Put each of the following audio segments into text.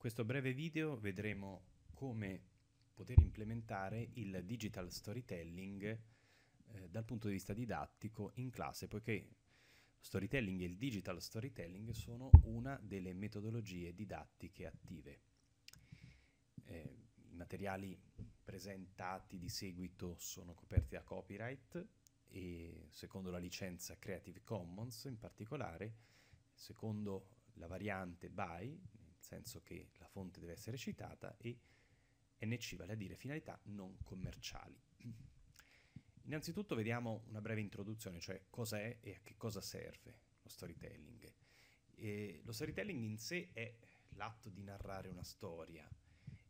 questo breve video vedremo come poter implementare il digital storytelling eh, dal punto di vista didattico in classe, poiché storytelling e il digital storytelling sono una delle metodologie didattiche attive. Eh, I materiali presentati di seguito sono coperti da copyright e secondo la licenza Creative Commons in particolare, secondo la variante BY senso che la fonte deve essere citata, e NC, vale a dire finalità non commerciali. Innanzitutto vediamo una breve introduzione, cioè cosa è e a che cosa serve lo storytelling. E lo storytelling in sé è l'atto di narrare una storia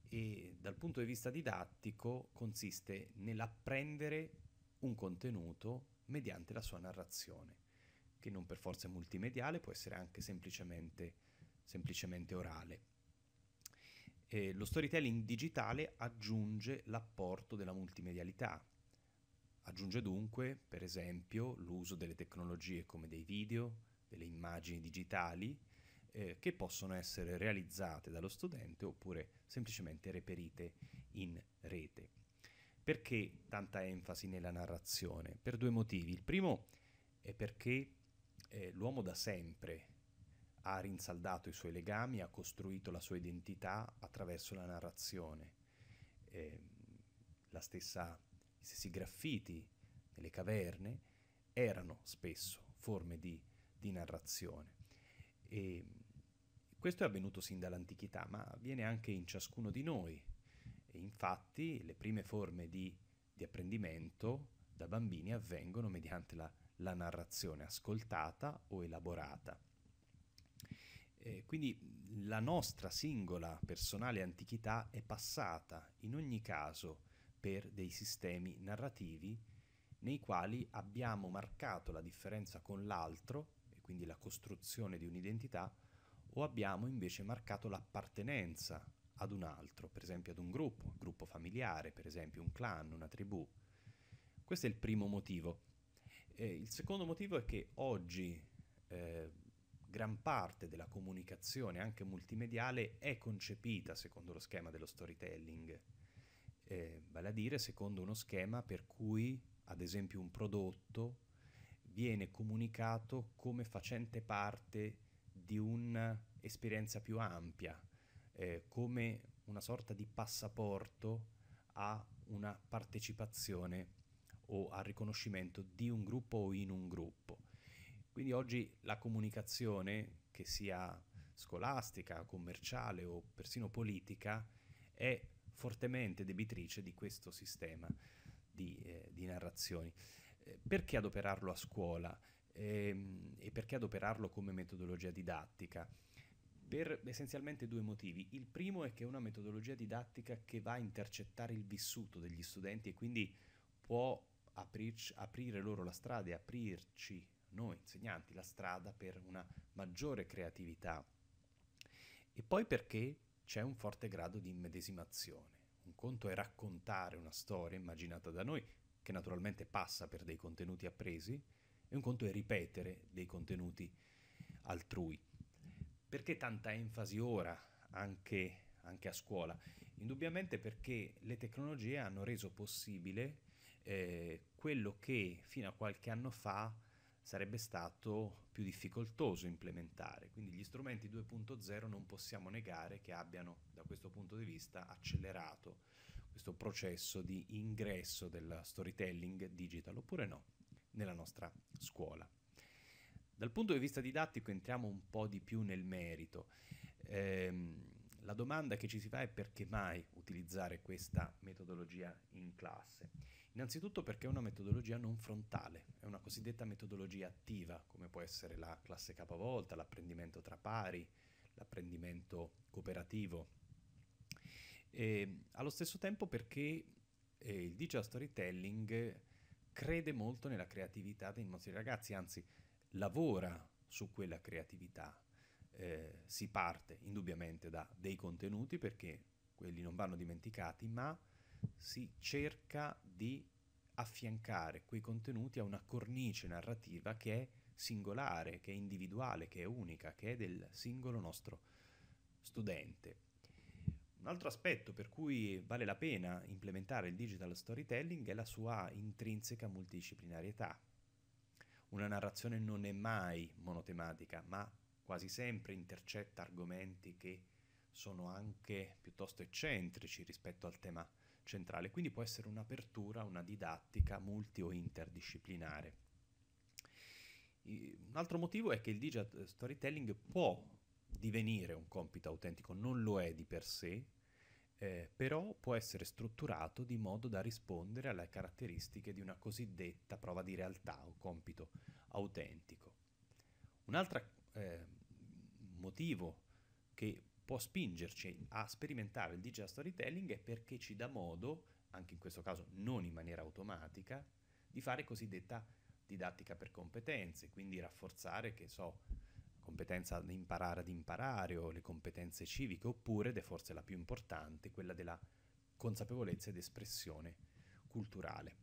e dal punto di vista didattico consiste nell'apprendere un contenuto mediante la sua narrazione, che non per forza è multimediale, può essere anche semplicemente semplicemente orale. E lo storytelling digitale aggiunge l'apporto della multimedialità. Aggiunge dunque, per esempio, l'uso delle tecnologie come dei video, delle immagini digitali, eh, che possono essere realizzate dallo studente oppure semplicemente reperite in rete. Perché tanta enfasi nella narrazione? Per due motivi. Il primo è perché eh, l'uomo da sempre ha rinsaldato i suoi legami, ha costruito la sua identità attraverso la narrazione. Eh, la stessa, gli stessi graffiti nelle caverne erano spesso forme di, di narrazione. E ehm, questo è avvenuto sin dall'antichità, ma avviene anche in ciascuno di noi. E infatti le prime forme di, di apprendimento da bambini avvengono mediante la, la narrazione ascoltata o elaborata. Eh, quindi la nostra singola personale antichità è passata in ogni caso per dei sistemi narrativi nei quali abbiamo marcato la differenza con l'altro, e quindi la costruzione di un'identità, o abbiamo invece marcato l'appartenenza ad un altro, per esempio ad un gruppo, un gruppo familiare, per esempio un clan, una tribù. Questo è il primo motivo. Eh, il secondo motivo è che oggi eh, gran parte della comunicazione, anche multimediale, è concepita secondo lo schema dello storytelling, eh, vale a dire secondo uno schema per cui, ad esempio, un prodotto viene comunicato come facente parte di un'esperienza più ampia, eh, come una sorta di passaporto a una partecipazione o al riconoscimento di un gruppo o in un gruppo. Quindi oggi la comunicazione, che sia scolastica, commerciale o persino politica, è fortemente debitrice di questo sistema di, eh, di narrazioni. Eh, perché adoperarlo a scuola ehm, e perché adoperarlo come metodologia didattica? Per essenzialmente due motivi. Il primo è che è una metodologia didattica che va a intercettare il vissuto degli studenti e quindi può aprirci, aprire loro la strada e aprirci noi insegnanti, la strada per una maggiore creatività. E poi perché c'è un forte grado di immedesimazione. Un conto è raccontare una storia immaginata da noi, che naturalmente passa per dei contenuti appresi, e un conto è ripetere dei contenuti altrui. Perché tanta enfasi ora anche, anche a scuola? Indubbiamente perché le tecnologie hanno reso possibile eh, quello che fino a qualche anno fa sarebbe stato più difficoltoso implementare. Quindi gli strumenti 2.0 non possiamo negare che abbiano, da questo punto di vista, accelerato questo processo di ingresso del storytelling digital, oppure no, nella nostra scuola. Dal punto di vista didattico entriamo un po' di più nel merito. Ehm, la domanda che ci si fa è perché mai utilizzare questa metodologia in classe? Innanzitutto perché è una metodologia non frontale, è una cosiddetta metodologia attiva, come può essere la classe capovolta, l'apprendimento tra pari, l'apprendimento cooperativo. E, allo stesso tempo perché eh, il digital storytelling crede molto nella creatività dei nostri ragazzi, anzi lavora su quella creatività. Eh, si parte indubbiamente da dei contenuti perché quelli non vanno dimenticati, ma si cerca di affiancare quei contenuti a una cornice narrativa che è singolare, che è individuale, che è unica, che è del singolo nostro studente. Un altro aspetto per cui vale la pena implementare il digital storytelling è la sua intrinseca multidisciplinarietà. Una narrazione non è mai monotematica, ma quasi sempre intercetta argomenti che sono anche piuttosto eccentrici rispetto al tema centrale, quindi può essere un'apertura, una didattica multi o interdisciplinare. Un altro motivo è che il digital storytelling può divenire un compito autentico, non lo è di per sé, eh, però può essere strutturato di modo da rispondere alle caratteristiche di una cosiddetta prova di realtà o compito autentico. Un altro eh, motivo che può spingerci a sperimentare il digital storytelling è perché ci dà modo, anche in questo caso non in maniera automatica, di fare cosiddetta didattica per competenze, quindi rafforzare, che so, competenza di imparare ad imparare o le competenze civiche, oppure, ed è forse la più importante, quella della consapevolezza ed espressione culturale.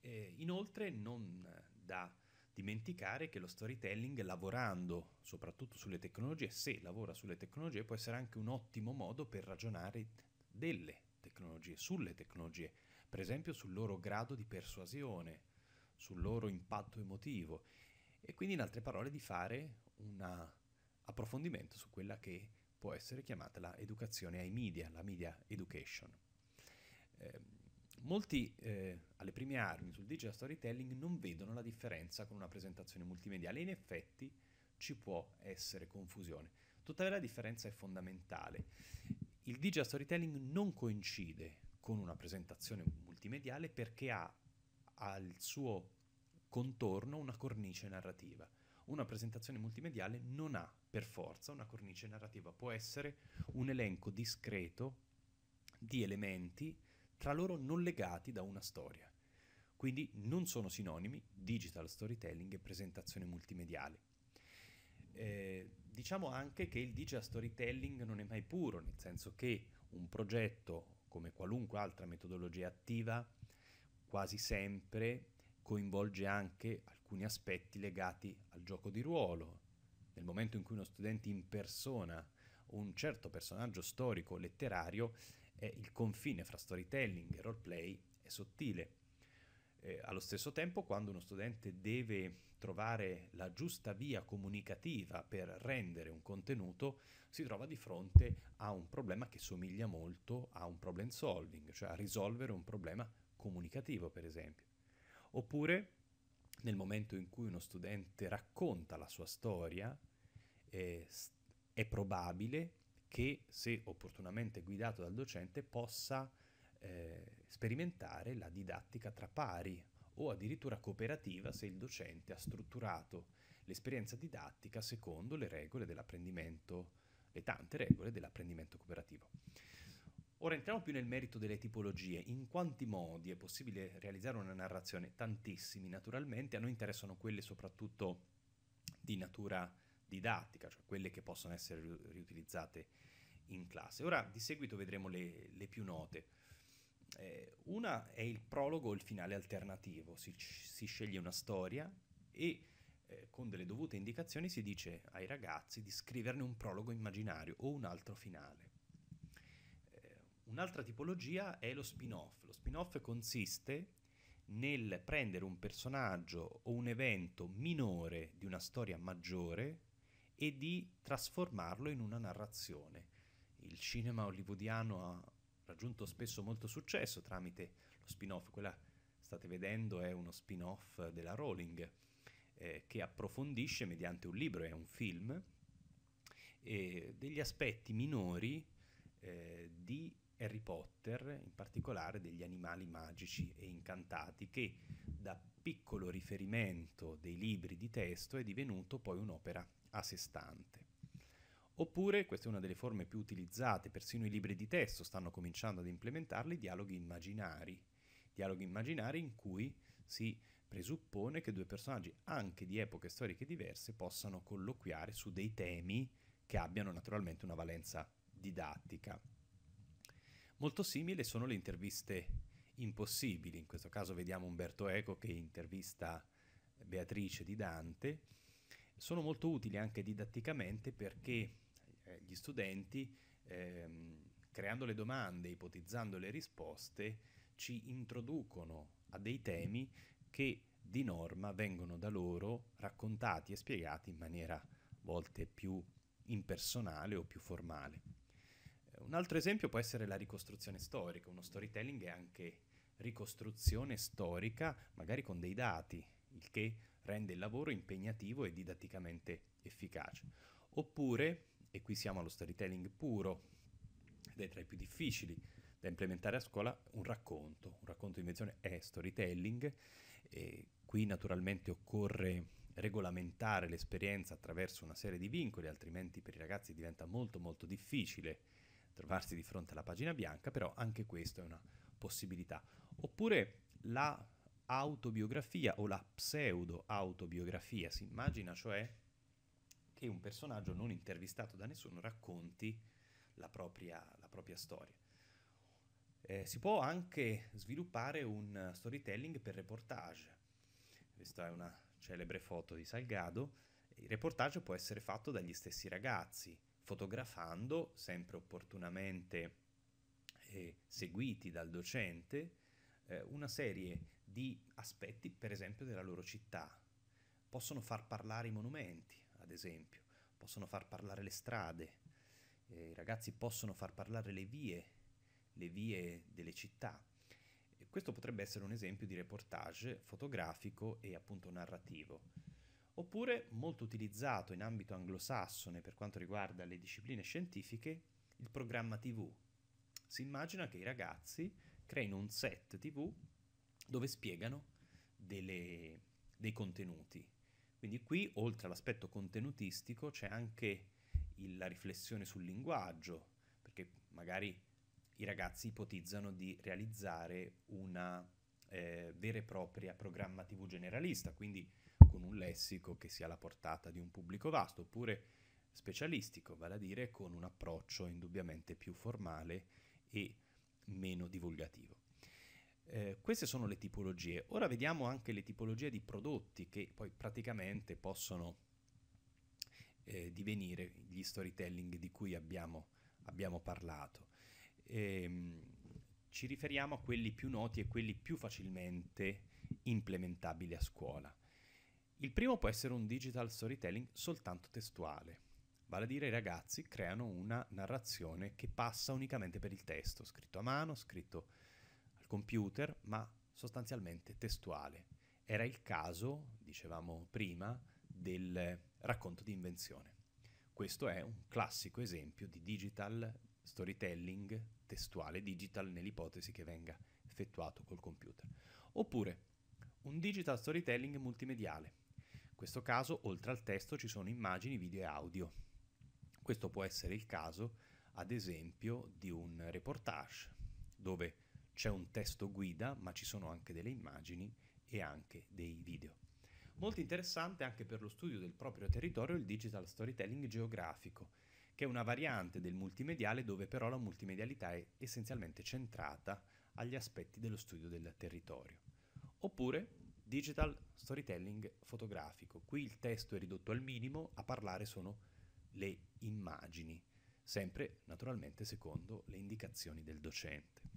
Eh, inoltre non da dimenticare che lo storytelling lavorando soprattutto sulle tecnologie, se lavora sulle tecnologie, può essere anche un ottimo modo per ragionare delle tecnologie, sulle tecnologie, per esempio sul loro grado di persuasione, sul loro impatto emotivo e quindi in altre parole di fare un approfondimento su quella che può essere chiamata la educazione ai media, la media education. Eh, Molti eh, alle prime armi sul digital storytelling non vedono la differenza con una presentazione multimediale in effetti ci può essere confusione. Tuttavia la differenza è fondamentale. Il digital storytelling non coincide con una presentazione multimediale perché ha al suo contorno una cornice narrativa. Una presentazione multimediale non ha per forza una cornice narrativa, può essere un elenco discreto di elementi tra loro non legati da una storia. Quindi non sono sinonimi digital storytelling e presentazione multimediale. Eh, diciamo anche che il digital storytelling non è mai puro, nel senso che un progetto, come qualunque altra metodologia attiva, quasi sempre coinvolge anche alcuni aspetti legati al gioco di ruolo. Nel momento in cui uno studente impersona un certo personaggio storico letterario, e il confine fra storytelling e roleplay è sottile. Eh, allo stesso tempo, quando uno studente deve trovare la giusta via comunicativa per rendere un contenuto, si trova di fronte a un problema che somiglia molto a un problem solving, cioè a risolvere un problema comunicativo, per esempio. Oppure, nel momento in cui uno studente racconta la sua storia, eh, è probabile che, se opportunamente guidato dal docente, possa eh, sperimentare la didattica tra pari o addirittura cooperativa se il docente ha strutturato l'esperienza didattica secondo le regole dell'apprendimento, le tante regole dell'apprendimento cooperativo. Ora entriamo più nel merito delle tipologie, in quanti modi è possibile realizzare una narrazione? Tantissimi naturalmente, a noi interessano quelle soprattutto di natura didattica, cioè quelle che possono essere riutilizzate in classe. Ora di seguito vedremo le, le più note. Eh, una è il prologo o il finale alternativo, si, si sceglie una storia e eh, con delle dovute indicazioni si dice ai ragazzi di scriverne un prologo immaginario o un altro finale. Eh, un'altra tipologia è lo spin-off. Lo spin-off consiste nel prendere un personaggio o un evento minore di una storia maggiore e di trasformarlo in una narrazione. Il cinema hollywoodiano ha raggiunto spesso molto successo tramite lo spin-off, quella state vedendo è uno spin-off della Rowling eh, che approfondisce mediante un libro e un film eh, degli aspetti minori eh, di Harry Potter, in particolare degli animali magici e incantati, che da piccolo riferimento dei libri di testo è divenuto poi un'opera a sé stante. Oppure, questa è una delle forme più utilizzate, persino i libri di testo stanno cominciando ad implementarli, dialoghi immaginari. Dialoghi immaginari in cui si presuppone che due personaggi, anche di epoche storiche diverse, possano colloquiare su dei temi che abbiano naturalmente una valenza didattica. Molto simili sono le interviste impossibili, in questo caso vediamo Umberto Eco che intervista Beatrice di Dante sono molto utili anche didatticamente perché eh, gli studenti, ehm, creando le domande, ipotizzando le risposte, ci introducono a dei temi che di norma vengono da loro raccontati e spiegati in maniera a volte più impersonale o più formale. Eh, un altro esempio può essere la ricostruzione storica, uno storytelling è anche ricostruzione storica, magari con dei dati, il che rende il lavoro impegnativo e didatticamente efficace. Oppure, e qui siamo allo storytelling puro, ed è tra i più difficili da implementare a scuola, un racconto. Un racconto di invenzione è storytelling, E qui naturalmente occorre regolamentare l'esperienza attraverso una serie di vincoli, altrimenti per i ragazzi diventa molto molto difficile trovarsi di fronte alla pagina bianca, però anche questa è una possibilità. Oppure la autobiografia o la pseudo-autobiografia. Si immagina cioè che un personaggio non intervistato da nessuno racconti la propria, la propria storia. Eh, si può anche sviluppare un storytelling per reportage. Questa è una celebre foto di Salgado. Il reportage può essere fatto dagli stessi ragazzi, fotografando sempre opportunamente eh, seguiti dal docente eh, una serie di aspetti, per esempio, della loro città. Possono far parlare i monumenti, ad esempio, possono far parlare le strade, eh, i ragazzi possono far parlare le vie, le vie delle città. E questo potrebbe essere un esempio di reportage fotografico e appunto narrativo. Oppure, molto utilizzato in ambito anglosassone per quanto riguarda le discipline scientifiche, il programma TV. Si immagina che i ragazzi creino un set TV dove spiegano delle, dei contenuti. Quindi qui, oltre all'aspetto contenutistico, c'è anche il, la riflessione sul linguaggio, perché magari i ragazzi ipotizzano di realizzare una eh, vera e propria programma TV generalista, quindi con un lessico che sia alla portata di un pubblico vasto, oppure specialistico, vale a dire con un approccio indubbiamente più formale e meno divulgativo. Eh, queste sono le tipologie. Ora vediamo anche le tipologie di prodotti che poi praticamente possono eh, divenire gli storytelling di cui abbiamo, abbiamo parlato. Eh, ci riferiamo a quelli più noti e quelli più facilmente implementabili a scuola. Il primo può essere un digital storytelling soltanto testuale, vale a dire i ragazzi creano una narrazione che passa unicamente per il testo, scritto a mano, scritto computer, ma sostanzialmente testuale. Era il caso, dicevamo prima, del racconto di invenzione. Questo è un classico esempio di digital storytelling testuale, digital nell'ipotesi che venga effettuato col computer. Oppure un digital storytelling multimediale. In questo caso, oltre al testo, ci sono immagini, video e audio. Questo può essere il caso, ad esempio, di un reportage, dove c'è un testo guida, ma ci sono anche delle immagini e anche dei video. Molto interessante anche per lo studio del proprio territorio il digital storytelling geografico, che è una variante del multimediale dove però la multimedialità è essenzialmente centrata agli aspetti dello studio del territorio. Oppure digital storytelling fotografico. Qui il testo è ridotto al minimo, a parlare sono le immagini, sempre naturalmente secondo le indicazioni del docente.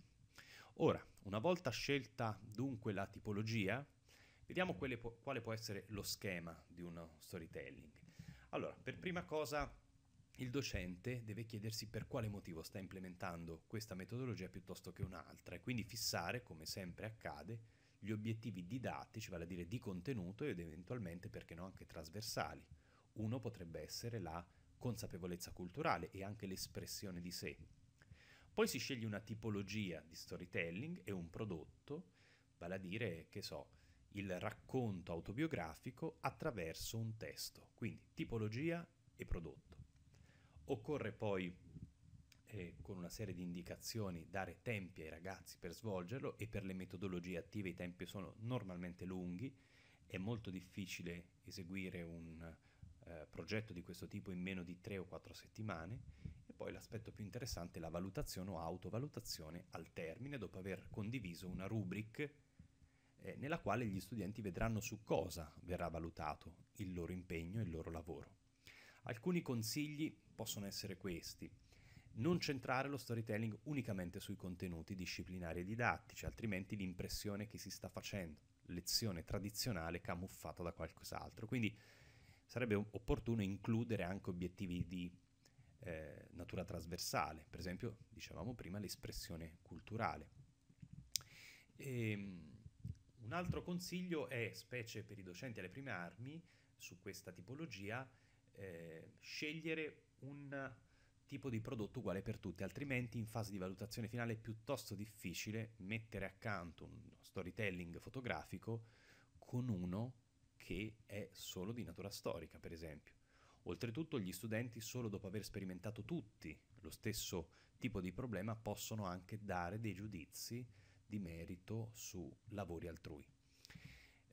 Ora, una volta scelta dunque la tipologia, vediamo po- quale può essere lo schema di uno storytelling. Allora, per prima cosa il docente deve chiedersi per quale motivo sta implementando questa metodologia piuttosto che un'altra e quindi fissare, come sempre accade, gli obiettivi didattici, vale a dire di contenuto ed eventualmente, perché no, anche trasversali. Uno potrebbe essere la consapevolezza culturale e anche l'espressione di sé, poi si sceglie una tipologia di storytelling e un prodotto, vale a dire, che so, il racconto autobiografico attraverso un testo, quindi tipologia e prodotto. Occorre poi, eh, con una serie di indicazioni, dare tempi ai ragazzi per svolgerlo e per le metodologie attive i tempi sono normalmente lunghi, è molto difficile eseguire un eh, progetto di questo tipo in meno di 3 o 4 settimane poi l'aspetto più interessante è la valutazione o autovalutazione al termine, dopo aver condiviso una rubric eh, nella quale gli studenti vedranno su cosa verrà valutato il loro impegno e il loro lavoro. Alcuni consigli possono essere questi. Non centrare lo storytelling unicamente sui contenuti disciplinari e didattici, altrimenti l'impressione che si sta facendo lezione tradizionale camuffata da qualcos'altro. Quindi sarebbe opportuno includere anche obiettivi di eh, natura trasversale, per esempio, dicevamo prima, l'espressione culturale. E, ehm, un altro consiglio è, specie per i docenti alle prime armi, su questa tipologia, eh, scegliere un tipo di prodotto uguale per tutti, altrimenti in fase di valutazione finale è piuttosto difficile mettere accanto uno storytelling fotografico con uno che è solo di natura storica, per esempio. Oltretutto gli studenti solo dopo aver sperimentato tutti lo stesso tipo di problema possono anche dare dei giudizi di merito su lavori altrui.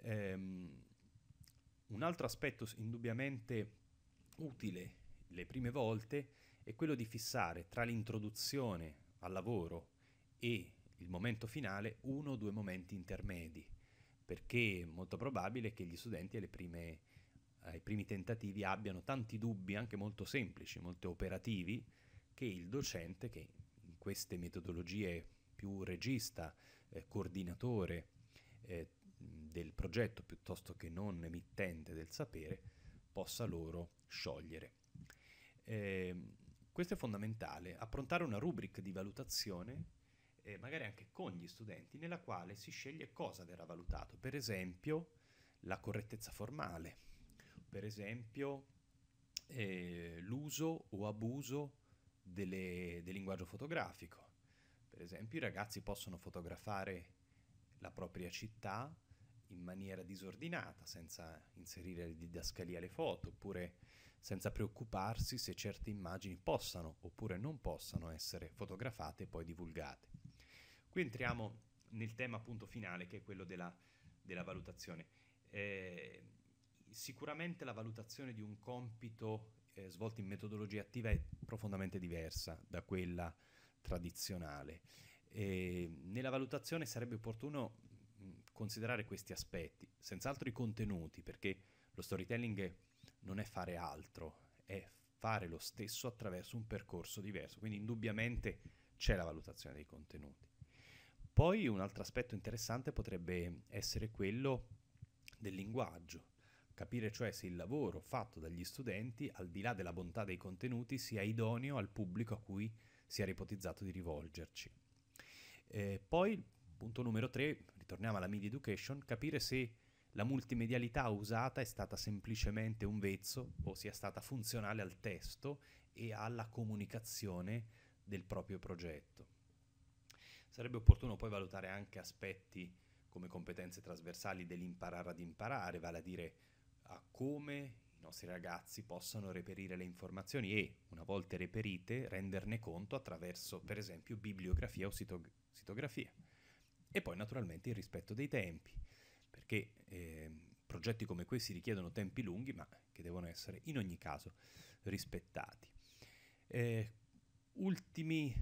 Um, un altro aspetto indubbiamente utile le prime volte è quello di fissare tra l'introduzione al lavoro e il momento finale uno o due momenti intermedi, perché è molto probabile che gli studenti alle prime ai eh, primi tentativi abbiano tanti dubbi anche molto semplici, molto operativi, che il docente che in queste metodologie più regista, eh, coordinatore eh, del progetto piuttosto che non emittente del sapere, possa loro sciogliere. Eh, questo è fondamentale, approntare una rubrica di valutazione eh, magari anche con gli studenti, nella quale si sceglie cosa verrà valutato, per esempio la correttezza formale, per esempio eh, l'uso o abuso delle, del linguaggio fotografico. Per esempio i ragazzi possono fotografare la propria città in maniera disordinata, senza inserire le didascalie alle foto, oppure senza preoccuparsi se certe immagini possano oppure non possano essere fotografate e poi divulgate. Qui entriamo nel tema appunto finale che è quello della, della valutazione. Eh, sicuramente la valutazione di un compito eh, svolto in metodologia attiva è profondamente diversa da quella tradizionale. E nella valutazione sarebbe opportuno mm, considerare questi aspetti, senz'altro i contenuti, perché lo storytelling non è fare altro, è fare lo stesso attraverso un percorso diverso, quindi indubbiamente c'è la valutazione dei contenuti. Poi un altro aspetto interessante potrebbe essere quello del linguaggio, capire cioè se il lavoro fatto dagli studenti, al di là della bontà dei contenuti, sia idoneo al pubblico a cui si era ipotizzato di rivolgerci. Eh, poi, punto numero 3, ritorniamo alla media education, capire se la multimedialità usata è stata semplicemente un vezzo o sia stata funzionale al testo e alla comunicazione del proprio progetto. Sarebbe opportuno poi valutare anche aspetti come competenze trasversali dell'imparare ad imparare, vale a dire a come i nostri ragazzi possano reperire le informazioni e, una volta reperite, renderne conto attraverso, per esempio, bibliografia o sitog- sitografia. E poi, naturalmente, il rispetto dei tempi, perché eh, progetti come questi richiedono tempi lunghi, ma che devono essere in ogni caso rispettati. Eh, ultimi,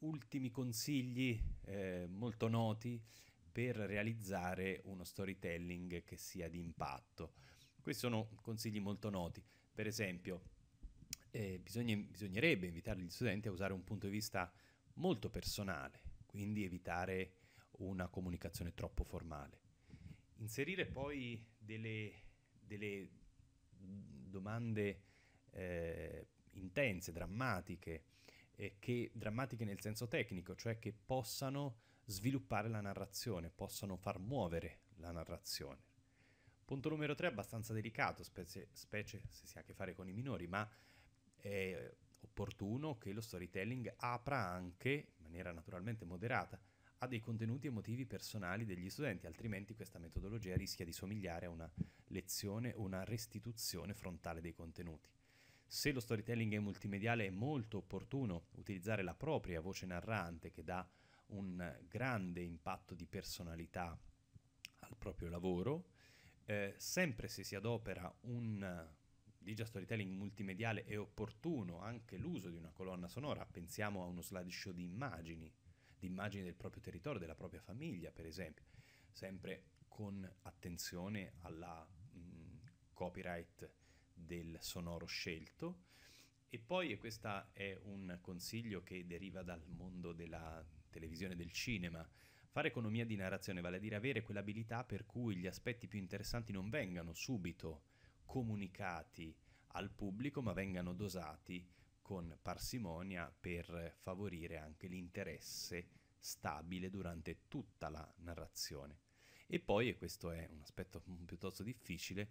ultimi, consigli eh, molto noti per realizzare uno storytelling che sia di impatto questi sono consigli molto noti. Per esempio, eh, bisogna, bisognerebbe invitare gli studenti a usare un punto di vista molto personale, quindi evitare una comunicazione troppo formale. Inserire poi delle, delle domande eh, intense, drammatiche, eh, che, drammatiche nel senso tecnico, cioè che possano sviluppare la narrazione, possano far muovere la narrazione. Punto numero 3, abbastanza delicato, specie, specie, se si ha a che fare con i minori, ma è opportuno che lo storytelling apra anche, in maniera naturalmente moderata, a dei contenuti emotivi personali degli studenti, altrimenti questa metodologia rischia di somigliare a una lezione una restituzione frontale dei contenuti. Se lo storytelling è multimediale è molto opportuno utilizzare la propria voce narrante che dà un grande impatto di personalità al proprio lavoro, eh, sempre se si adopera un eh, digital storytelling multimediale è opportuno anche l'uso di una colonna sonora, pensiamo a uno slideshow di immagini, di immagini del proprio territorio, della propria famiglia per esempio, sempre con attenzione alla mh, mm, copyright del sonoro scelto. E poi, e questo è un consiglio che deriva dal mondo della televisione del cinema, Fare economia di narrazione, vale a dire avere quell'abilità per cui gli aspetti più interessanti non vengano subito comunicati al pubblico, ma vengano dosati con parsimonia per favorire anche l'interesse stabile durante tutta la narrazione. E poi, e questo è un aspetto piuttosto difficile,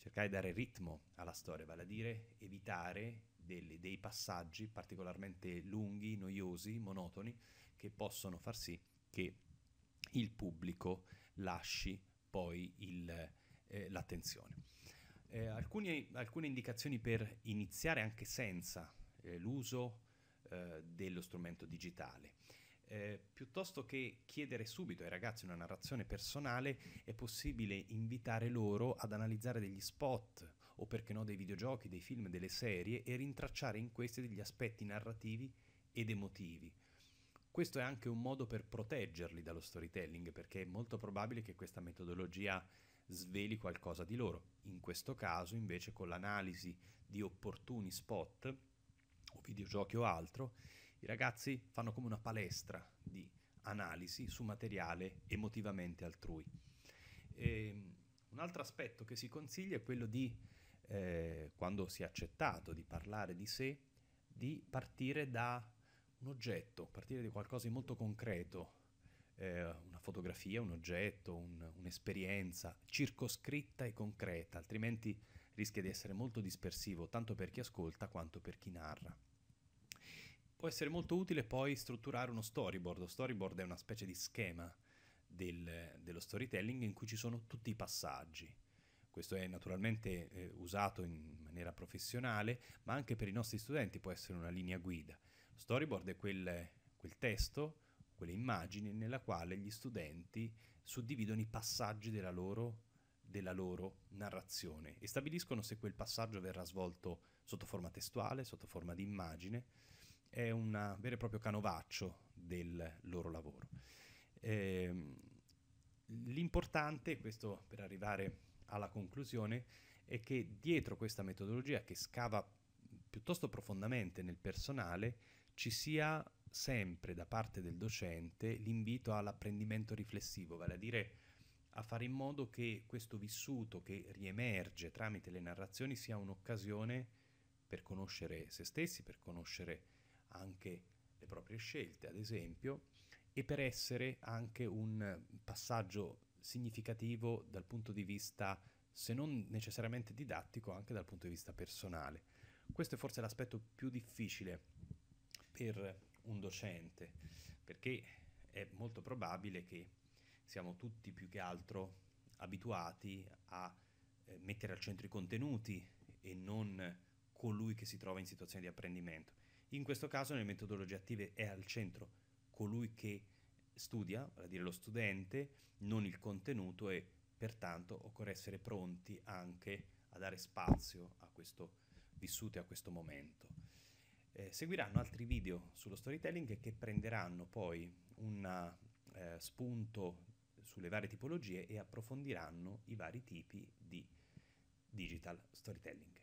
cercare di dare ritmo alla storia, vale a dire evitare delle, dei passaggi particolarmente lunghi, noiosi, monotoni, che possono far sì che il pubblico lasci poi il, eh, l'attenzione. Eh, alcune, alcune, indicazioni per iniziare anche senza eh, l'uso eh, dello strumento digitale. Eh, piuttosto che chiedere subito ai ragazzi una narrazione personale, è possibile invitare loro ad analizzare degli spot o perché no dei videogiochi, dei film, delle serie e rintracciare in questi degli aspetti narrativi ed emotivi questo è anche un modo per proteggerli dallo storytelling, perché è molto probabile che questa metodologia sveli qualcosa di loro. In questo caso, invece, con l'analisi di opportuni spot o videogiochi o altro, i ragazzi fanno come una palestra di analisi su materiale emotivamente altrui. E ehm, un altro aspetto che si consiglia è quello di, eh, quando si è accettato di parlare di sé, di partire da un oggetto, partire da qualcosa di molto concreto, eh, una fotografia, un oggetto, un, un'esperienza circoscritta e concreta, altrimenti rischia di essere molto dispersivo tanto per chi ascolta quanto per chi narra. Può essere molto utile poi strutturare uno storyboard, lo storyboard è una specie di schema del, dello storytelling in cui ci sono tutti i passaggi. Questo è naturalmente eh, usato in maniera professionale, ma anche per i nostri studenti può essere una linea guida. Storyboard è quel, quel testo, quelle immagini nella quale gli studenti suddividono i passaggi della loro, della loro narrazione e stabiliscono se quel passaggio verrà svolto sotto forma testuale, sotto forma di immagine. È un vero e proprio canovaccio del loro lavoro. Eh, l'importante, questo per arrivare alla conclusione, è che dietro questa metodologia che scava piuttosto profondamente nel personale ci sia sempre da parte del docente l'invito all'apprendimento riflessivo, vale a dire a fare in modo che questo vissuto che riemerge tramite le narrazioni sia un'occasione per conoscere se stessi, per conoscere anche le proprie scelte, ad esempio, e per essere anche un passaggio significativo dal punto di vista, se non necessariamente didattico, anche dal punto di vista personale. Questo è forse l'aspetto più difficile per un docente, perché è molto probabile che siamo tutti più che altro abituati a eh, mettere al centro i contenuti e non colui che si trova in situazione di apprendimento. In questo caso nelle metodologie attive è al centro colui che studia, vale a dire lo studente, non il contenuto e pertanto occorre essere pronti anche a dare spazio a questo vissuto e a questo momento. Eh, seguiranno altri video sullo storytelling che prenderanno poi un eh, spunto sulle varie tipologie e approfondiranno i vari tipi di digital storytelling.